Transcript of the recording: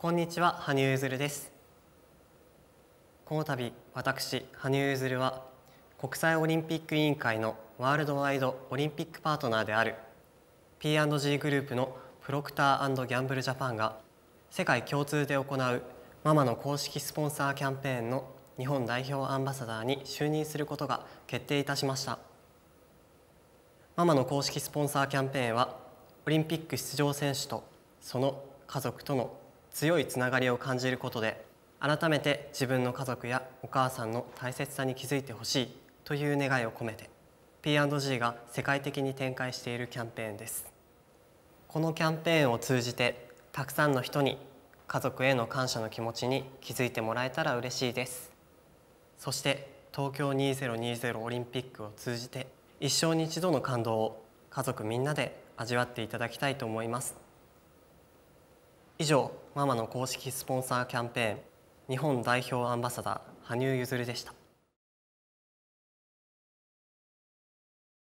こんにちは羽生結弦ですこの度私羽生結弦は国際オリンピック委員会のワールドワイドオリンピックパートナーである P&G グループのプロクターギャンブルジャパンが世界共通で行うママの公式スポンサーキャンペーンの日本代表アンバサダーに就任することが決定いたしましたママの公式スポンサーキャンペーンはオリンピック出場選手とその家族との強いつながりを感じることで改めて自分の家族やお母さんの大切さに気づいてほしいという願いを込めて P&G が世界的に展開しているキャンペーンですこのキャンペーンを通じてたくさんの人に家族への感謝の気持ちに気づいてもらえたら嬉しいですそして東京2020オリンピックを通じて一生に一度の感動を家族みんなで味わっていただきたいと思います。以上ママの公式スポンサーキャンペーン日本代表アンバサダー羽生結弦でした